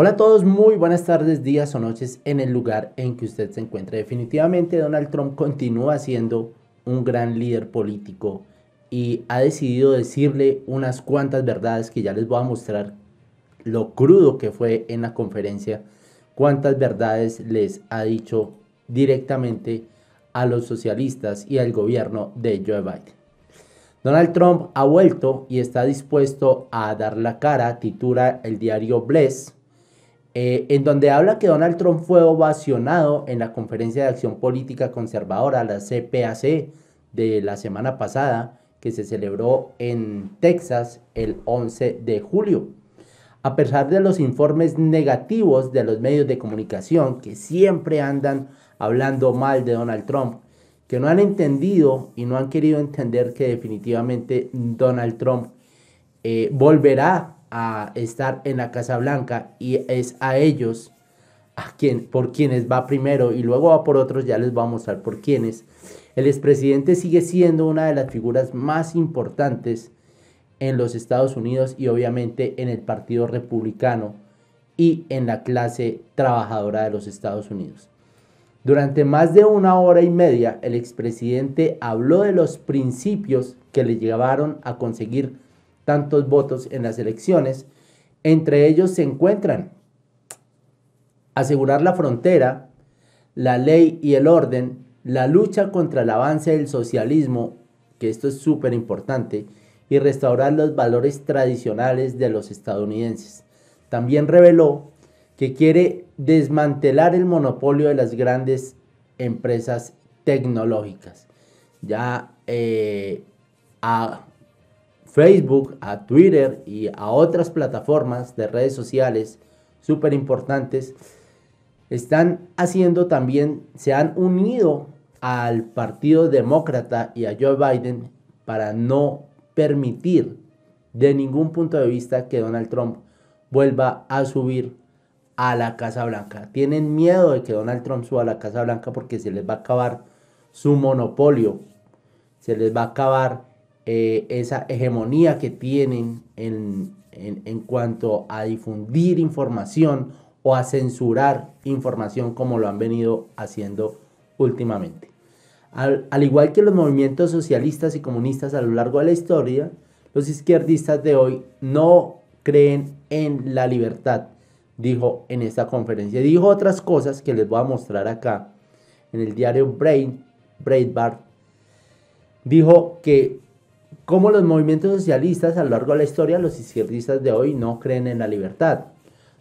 Hola a todos, muy buenas tardes, días o noches en el lugar en que usted se encuentre. Definitivamente Donald Trump continúa siendo un gran líder político y ha decidido decirle unas cuantas verdades que ya les voy a mostrar lo crudo que fue en la conferencia, cuántas verdades les ha dicho directamente a los socialistas y al gobierno de Joe Biden. Donald Trump ha vuelto y está dispuesto a dar la cara, titula el diario Bless eh, en donde habla que Donald Trump fue ovacionado en la Conferencia de Acción Política Conservadora, la CPAC, de la semana pasada, que se celebró en Texas el 11 de julio. A pesar de los informes negativos de los medios de comunicación que siempre andan hablando mal de Donald Trump, que no han entendido y no han querido entender que definitivamente Donald Trump eh, volverá volverá a estar en la Casa Blanca y es a ellos a quien, por quienes va primero y luego va por otros, ya les va a mostrar por quienes. El expresidente sigue siendo una de las figuras más importantes en los Estados Unidos y obviamente en el Partido Republicano y en la clase trabajadora de los Estados Unidos. Durante más de una hora y media, el expresidente habló de los principios que le llevaron a conseguir tantos votos en las elecciones, entre ellos se encuentran asegurar la frontera, la ley y el orden, la lucha contra el avance del socialismo, que esto es súper importante, y restaurar los valores tradicionales de los estadounidenses. También reveló que quiere desmantelar el monopolio de las grandes empresas tecnológicas. Ya eh, a Facebook, a Twitter y a otras plataformas de redes sociales súper importantes, están haciendo también, se han unido al Partido Demócrata y a Joe Biden para no permitir de ningún punto de vista que Donald Trump vuelva a subir a la Casa Blanca. Tienen miedo de que Donald Trump suba a la Casa Blanca porque se les va a acabar su monopolio, se les va a acabar eh, esa hegemonía que tienen en, en, cuanto a difundir información o a censurar información como lo han venido haciendo últimamente. Al, igual que los movimientos socialistas y comunistas a lo largo de la historia, los izquierdistas de hoy no creen en la libertad, dijo en esta conferencia. Dijo otras cosas que les voy a mostrar acá en el diario Brain, Breitbart. Dijo que como los movimientos socialistas a lo largo de la historia, los izquierdistas de hoy no creen en la libertad,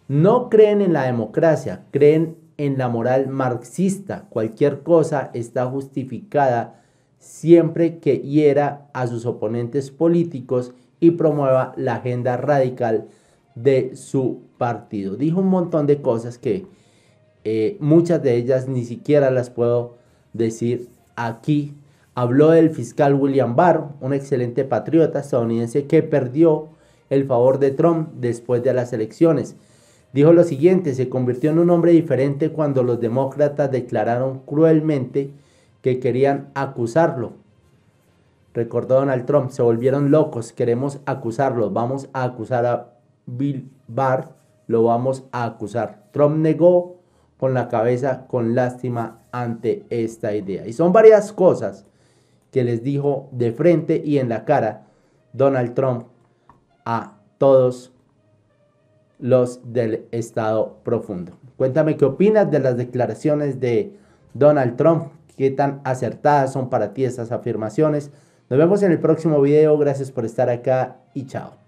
no creen en la democracia, creen en la moral marxista. Cualquier cosa está justificada siempre que hiera a sus oponentes políticos y promueva la agenda radical de su partido. Dijo un montón de cosas que eh, muchas de ellas ni siquiera las puedo decir aquí Habló del fiscal William Barr, un excelente patriota estadounidense que perdió el favor de Trump después de las elecciones. Dijo lo siguiente, se convirtió en un hombre diferente cuando los demócratas declararon cruelmente que querían acusarlo. Recordó Donald Trump, se volvieron locos, queremos acusarlo, vamos a acusar a Bill Barr, lo vamos a acusar. Trump negó con la cabeza con lástima ante esta idea. Y son varias cosas que les dijo de frente y en la cara Donald Trump a todos los del Estado profundo. Cuéntame qué opinas de las declaraciones de Donald Trump, qué tan acertadas son para ti esas afirmaciones. Nos vemos en el próximo video, gracias por estar acá y chao.